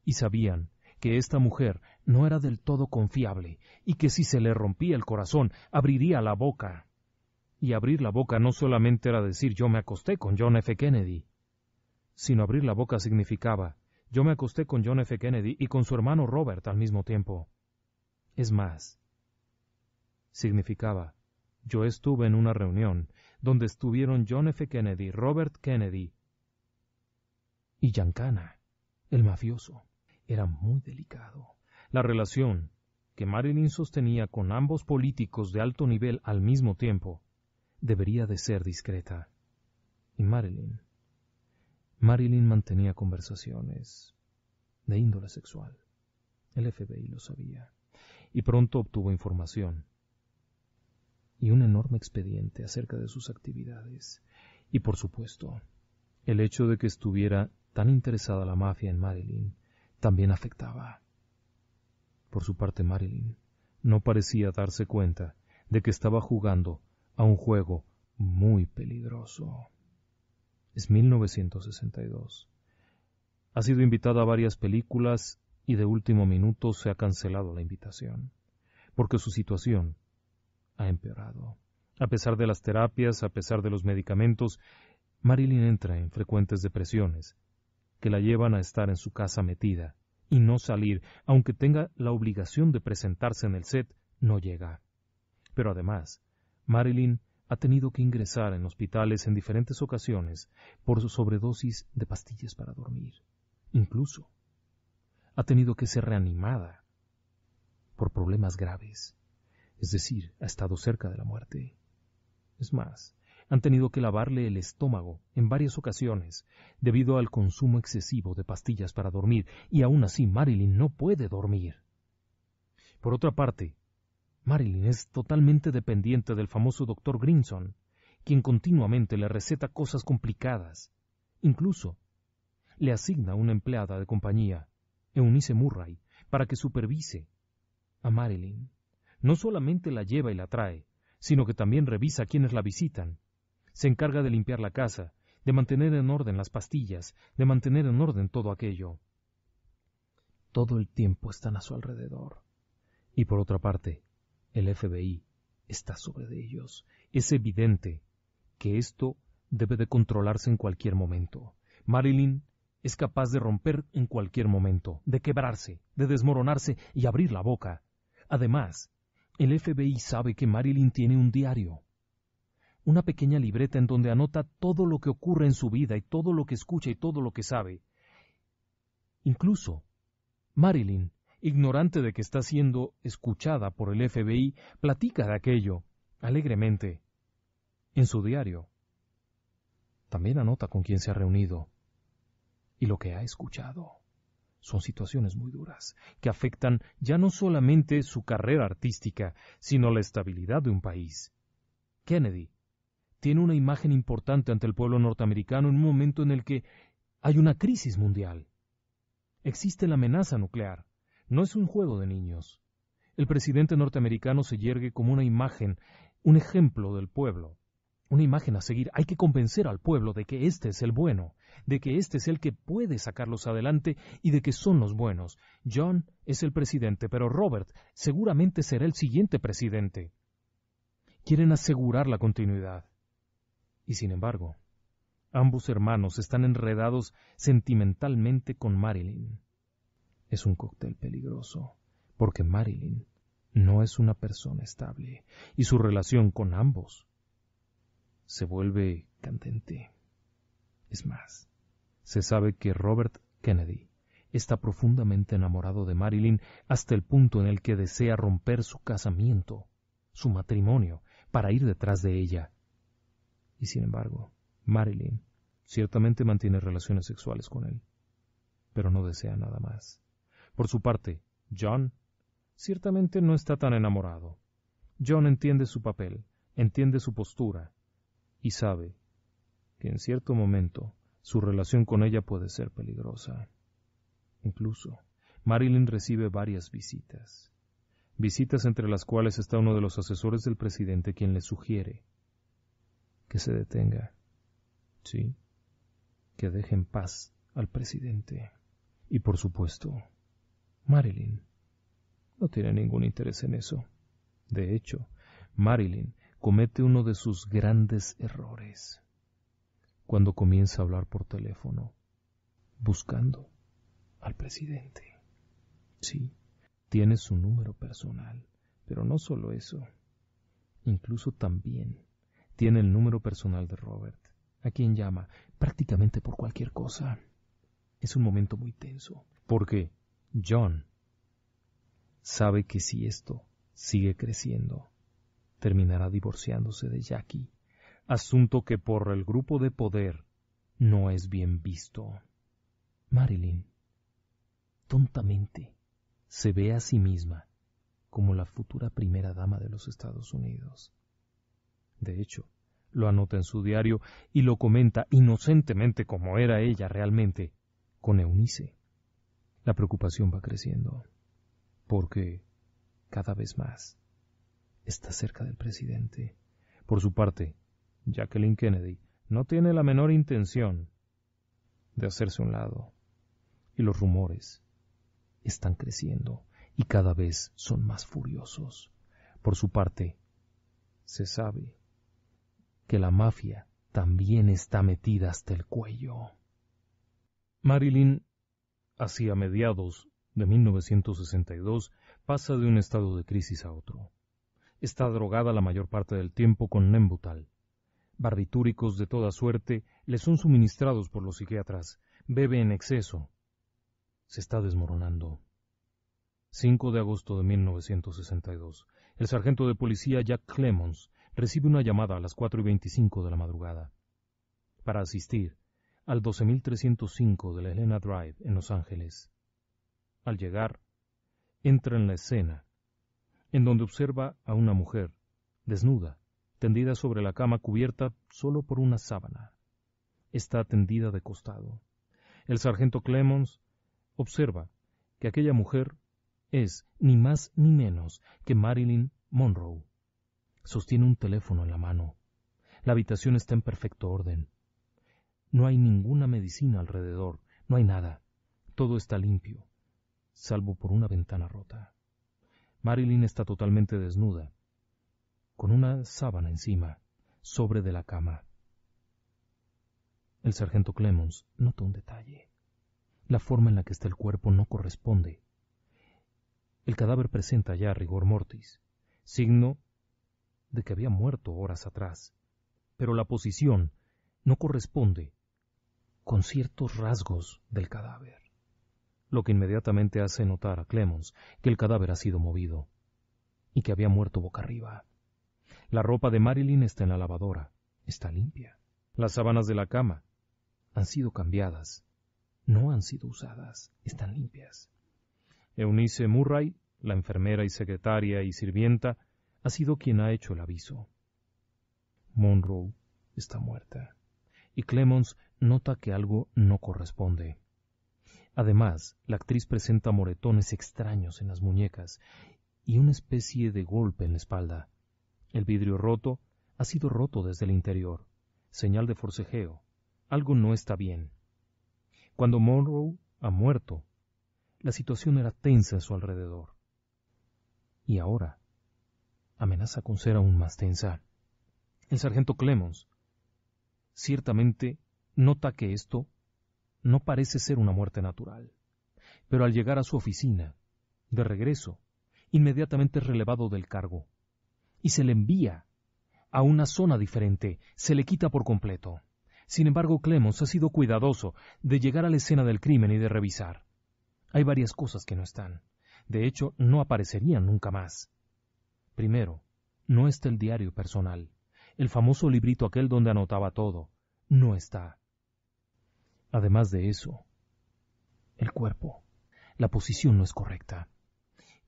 Y sabían que esta mujer no era del todo confiable y que si se le rompía el corazón, abriría la boca. Y abrir la boca no solamente era decir yo me acosté con John F. Kennedy, Sino abrir la boca significaba, yo me acosté con John F. Kennedy y con su hermano Robert al mismo tiempo. Es más, significaba, yo estuve en una reunión donde estuvieron John F. Kennedy, Robert Kennedy y Giancana, el mafioso. Era muy delicado. La relación que Marilyn sostenía con ambos políticos de alto nivel al mismo tiempo debería de ser discreta. Y Marilyn Marilyn mantenía conversaciones de índole sexual. El FBI lo sabía. Y pronto obtuvo información y un enorme expediente acerca de sus actividades. Y por supuesto, el hecho de que estuviera tan interesada la mafia en Marilyn también afectaba. Por su parte, Marilyn no parecía darse cuenta de que estaba jugando a un juego muy peligroso. Es 1962. Ha sido invitada a varias películas y de último minuto se ha cancelado la invitación, porque su situación ha empeorado. A pesar de las terapias, a pesar de los medicamentos, Marilyn entra en frecuentes depresiones que la llevan a estar en su casa metida y no salir, aunque tenga la obligación de presentarse en el set, no llega. Pero además, Marilyn ha tenido que ingresar en hospitales en diferentes ocasiones por sobredosis de pastillas para dormir. Incluso ha tenido que ser reanimada por problemas graves, es decir, ha estado cerca de la muerte. Es más, han tenido que lavarle el estómago en varias ocasiones debido al consumo excesivo de pastillas para dormir, y aún así Marilyn no puede dormir. Por otra parte, Marilyn es totalmente dependiente del famoso doctor Grinson, quien continuamente le receta cosas complicadas. Incluso, le asigna una empleada de compañía, Eunice Murray, para que supervise a Marilyn. No solamente la lleva y la trae, sino que también revisa a quienes la visitan. Se encarga de limpiar la casa, de mantener en orden las pastillas, de mantener en orden todo aquello. Todo el tiempo están a su alrededor. Y por otra parte, el FBI está sobre ellos. Es evidente que esto debe de controlarse en cualquier momento. Marilyn es capaz de romper en cualquier momento, de quebrarse, de desmoronarse y abrir la boca. Además, el FBI sabe que Marilyn tiene un diario, una pequeña libreta en donde anota todo lo que ocurre en su vida y todo lo que escucha y todo lo que sabe. Incluso, Marilyn ignorante de que está siendo escuchada por el FBI, platica de aquello, alegremente, en su diario. También anota con quién se ha reunido y lo que ha escuchado. Son situaciones muy duras, que afectan ya no solamente su carrera artística, sino la estabilidad de un país. Kennedy tiene una imagen importante ante el pueblo norteamericano en un momento en el que hay una crisis mundial. Existe la amenaza nuclear. No es un juego de niños. El presidente norteamericano se yergue como una imagen, un ejemplo del pueblo, una imagen a seguir. Hay que convencer al pueblo de que este es el bueno, de que este es el que puede sacarlos adelante y de que son los buenos. John es el presidente, pero Robert seguramente será el siguiente presidente. Quieren asegurar la continuidad. Y sin embargo, ambos hermanos están enredados sentimentalmente con Marilyn es un cóctel peligroso, porque Marilyn no es una persona estable y su relación con ambos se vuelve candente. Es más, se sabe que Robert Kennedy está profundamente enamorado de Marilyn hasta el punto en el que desea romper su casamiento, su matrimonio, para ir detrás de ella. Y sin embargo, Marilyn ciertamente mantiene relaciones sexuales con él, pero no desea nada más. Por su parte, John ciertamente no está tan enamorado. John entiende su papel, entiende su postura, y sabe que en cierto momento su relación con ella puede ser peligrosa. Incluso, Marilyn recibe varias visitas. Visitas entre las cuales está uno de los asesores del presidente quien le sugiere que se detenga. Sí, que deje en paz al presidente. Y por supuesto, Marilyn no tiene ningún interés en eso. De hecho, Marilyn comete uno de sus grandes errores cuando comienza a hablar por teléfono, buscando al presidente. Sí, tiene su número personal, pero no solo eso, incluso también tiene el número personal de Robert, a quien llama prácticamente por cualquier cosa. Es un momento muy tenso, ¿Por qué? John sabe que si esto sigue creciendo, terminará divorciándose de Jackie, asunto que por el grupo de poder no es bien visto. Marilyn, tontamente, se ve a sí misma como la futura primera dama de los Estados Unidos. De hecho, lo anota en su diario y lo comenta inocentemente como era ella realmente con Eunice. La preocupación va creciendo, porque cada vez más está cerca del presidente. Por su parte, Jacqueline Kennedy no tiene la menor intención de hacerse un lado, y los rumores están creciendo y cada vez son más furiosos. Por su parte, se sabe que la mafia también está metida hasta el cuello. Marilyn hacia mediados de 1962 pasa de un estado de crisis a otro. Está drogada la mayor parte del tiempo con Nembutal. Barbitúricos de toda suerte le son suministrados por los psiquiatras. Bebe en exceso. Se está desmoronando. 5 de agosto de 1962. El sargento de policía Jack Clemons recibe una llamada a las 4 y 25 de la madrugada. Para asistir, al 12305 de la Helena Drive en Los Ángeles. Al llegar, entra en la escena, en donde observa a una mujer, desnuda, tendida sobre la cama cubierta solo por una sábana. Está tendida de costado. El sargento Clemons observa que aquella mujer es ni más ni menos que Marilyn Monroe. Sostiene un teléfono en la mano. La habitación está en perfecto orden. No hay ninguna medicina alrededor, no hay nada. Todo está limpio, salvo por una ventana rota. Marilyn está totalmente desnuda, con una sábana encima, sobre de la cama. El sargento Clemons nota un detalle. La forma en la que está el cuerpo no corresponde. El cadáver presenta ya rigor mortis, signo de que había muerto horas atrás, pero la posición no corresponde con ciertos rasgos del cadáver, lo que inmediatamente hace notar a Clemons que el cadáver ha sido movido y que había muerto boca arriba. La ropa de Marilyn está en la lavadora, está limpia. Las sábanas de la cama han sido cambiadas, no han sido usadas, están limpias. Eunice Murray, la enfermera y secretaria y sirvienta, ha sido quien ha hecho el aviso. Monroe está muerta y Clemons nota que algo no corresponde. Además, la actriz presenta moretones extraños en las muñecas y una especie de golpe en la espalda. El vidrio roto ha sido roto desde el interior, señal de forcejeo. Algo no está bien. Cuando Monroe ha muerto, la situación era tensa a su alrededor. Y ahora, amenaza con ser aún más tensa. El sargento Clemons Ciertamente, nota que esto no parece ser una muerte natural. Pero al llegar a su oficina, de regreso, inmediatamente es relevado del cargo y se le envía a una zona diferente, se le quita por completo. Sin embargo, Clemens ha sido cuidadoso de llegar a la escena del crimen y de revisar. Hay varias cosas que no están. De hecho, no aparecerían nunca más. Primero, no está el diario personal el famoso librito aquel donde anotaba todo, no está. Además de eso, el cuerpo. La posición no es correcta.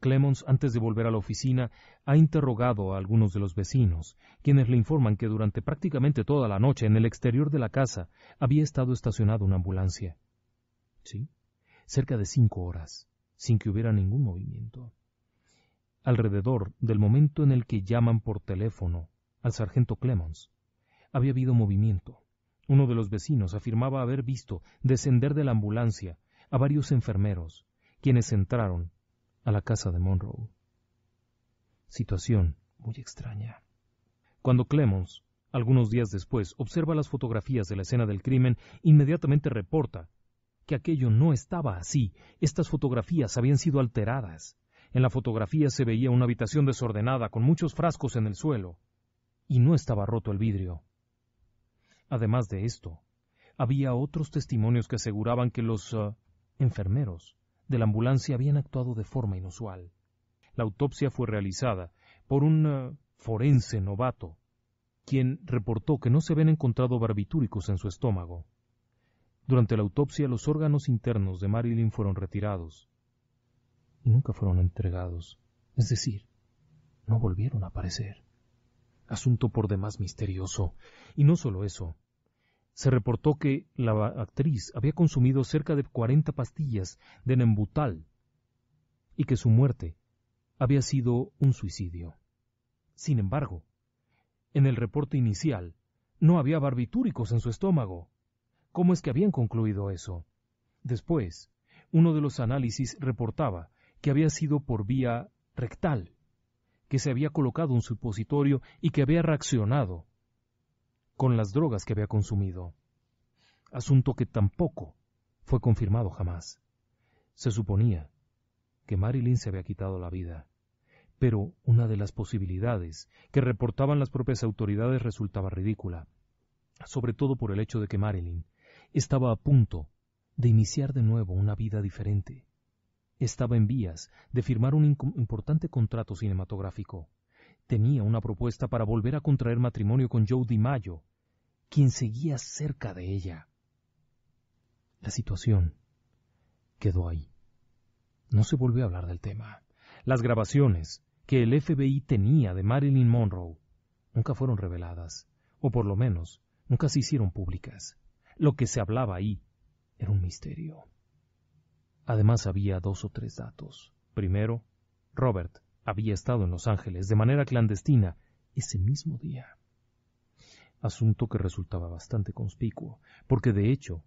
Clemons, antes de volver a la oficina, ha interrogado a algunos de los vecinos, quienes le informan que durante prácticamente toda la noche en el exterior de la casa había estado estacionada una ambulancia. Sí, cerca de cinco horas, sin que hubiera ningún movimiento. Alrededor del momento en el que llaman por teléfono al sargento Clemons. Había habido movimiento. Uno de los vecinos afirmaba haber visto descender de la ambulancia a varios enfermeros, quienes entraron a la casa de Monroe. Situación muy extraña. Cuando Clemons, algunos días después, observa las fotografías de la escena del crimen, inmediatamente reporta que aquello no estaba así. Estas fotografías habían sido alteradas. En la fotografía se veía una habitación desordenada con muchos frascos en el suelo y no estaba roto el vidrio. Además de esto, había otros testimonios que aseguraban que los ah, enfermeros de la ambulancia habían actuado de forma inusual. La autopsia fue realizada por un ah, forense novato, quien reportó que no se habían encontrado barbitúricos en su estómago. Durante la autopsia los órganos internos de Marilyn fueron retirados y nunca fueron entregados, es decir, no volvieron a aparecer asunto por demás misterioso. Y no solo eso. Se reportó que la actriz había consumido cerca de 40 pastillas de Nembutal y que su muerte había sido un suicidio. Sin embargo, en el reporte inicial no había barbitúricos en su estómago. ¿Cómo es que habían concluido eso? Después, uno de los análisis reportaba que había sido por vía rectal, que se había colocado un supositorio y que había reaccionado con las drogas que había consumido. Asunto que tampoco fue confirmado jamás. Se suponía que Marilyn se había quitado la vida, pero una de las posibilidades que reportaban las propias autoridades resultaba ridícula, sobre todo por el hecho de que Marilyn estaba a punto de iniciar de nuevo una vida diferente. Estaba en vías de firmar un importante contrato cinematográfico. Tenía una propuesta para volver a contraer matrimonio con Joe DiMaggio, quien seguía cerca de ella. La situación quedó ahí. No se volvió a hablar del tema. Las grabaciones que el FBI tenía de Marilyn Monroe nunca fueron reveladas, o por lo menos nunca se hicieron públicas. Lo que se hablaba ahí era un misterio. Además había dos o tres datos. Primero, Robert había estado en Los Ángeles de manera clandestina ese mismo día. Asunto que resultaba bastante conspicuo, porque de hecho,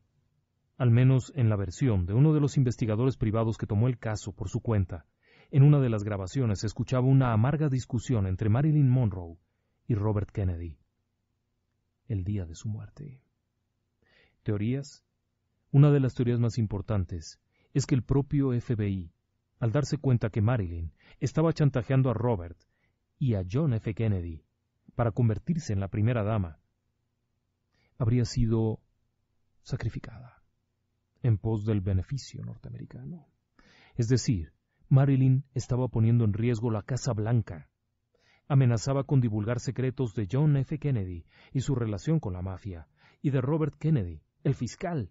al menos en la versión de uno de los investigadores privados que tomó el caso por su cuenta, en una de las grabaciones se escuchaba una amarga discusión entre Marilyn Monroe y Robert Kennedy el día de su muerte. Teorías. Una de las teorías más importantes es que el propio FBI, al darse cuenta que Marilyn estaba chantajeando a Robert y a John F. Kennedy para convertirse en la primera dama, habría sido sacrificada en pos del beneficio norteamericano. Es decir, Marilyn estaba poniendo en riesgo la Casa Blanca. Amenazaba con divulgar secretos de John F. Kennedy y su relación con la mafia, y de Robert Kennedy, el fiscal,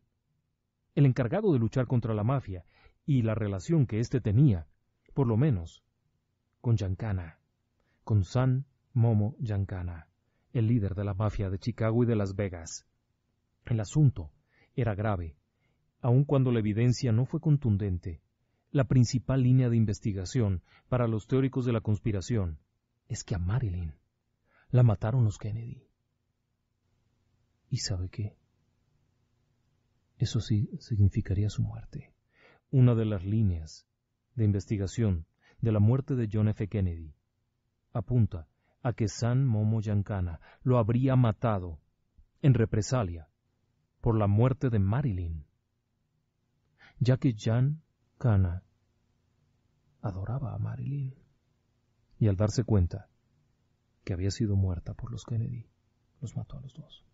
el encargado de luchar contra la mafia y la relación que éste tenía, por lo menos, con Yancana, con San Momo Yancana, el líder de la mafia de Chicago y de Las Vegas. El asunto era grave, aun cuando la evidencia no fue contundente. La principal línea de investigación para los teóricos de la conspiración es que a Marilyn la mataron los Kennedy. ¿Y sabe qué? Eso sí significaría su muerte. Una de las líneas de investigación de la muerte de John F. Kennedy apunta a que San Momo Yankana lo habría matado en represalia por la muerte de Marilyn, ya que Jan adoraba a Marilyn y al darse cuenta que había sido muerta por los Kennedy, los mató a los dos.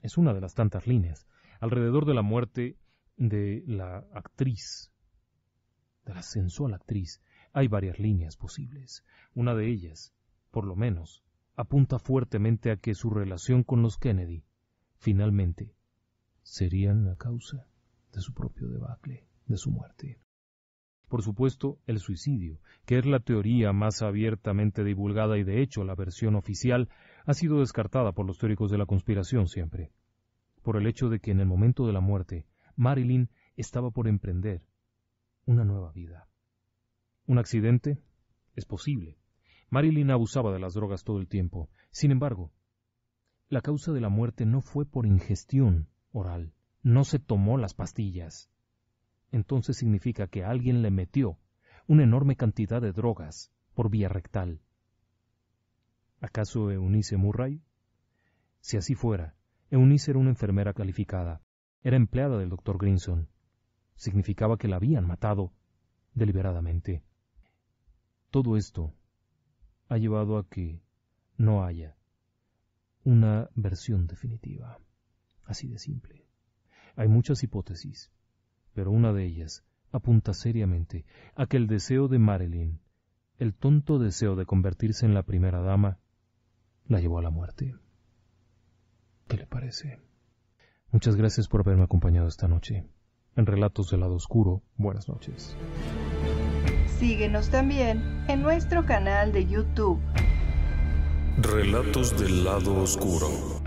Es una de las tantas líneas alrededor de la muerte de la actriz, de la sensual actriz, hay varias líneas posibles. Una de ellas, por lo menos, apunta fuertemente a que su relación con los Kennedy, finalmente, serían la causa de su propio debacle, de su muerte. Por supuesto, el suicidio, que es la teoría más abiertamente divulgada y de hecho la versión oficial, ha sido descartada por los teóricos de la conspiración siempre por el hecho de que en el momento de la muerte, Marilyn estaba por emprender una nueva vida. ¿Un accidente? Es posible. Marilyn abusaba de las drogas todo el tiempo. Sin embargo, la causa de la muerte no fue por ingestión oral. No se tomó las pastillas. Entonces significa que alguien le metió una enorme cantidad de drogas por vía rectal. ¿Acaso Eunice Murray? Si así fuera, Eunice era una enfermera calificada. Era empleada del doctor Grinson. Significaba que la habían matado deliberadamente. Todo esto ha llevado a que no haya una versión definitiva. Así de simple. Hay muchas hipótesis, pero una de ellas apunta seriamente a que el deseo de Marilyn, el tonto deseo de convertirse en la primera dama, la llevó a la muerte. ¿Qué le parece? Muchas gracias por haberme acompañado esta noche. En Relatos del Lado Oscuro, buenas noches. Síguenos también en nuestro canal de YouTube. Relatos del Lado Oscuro.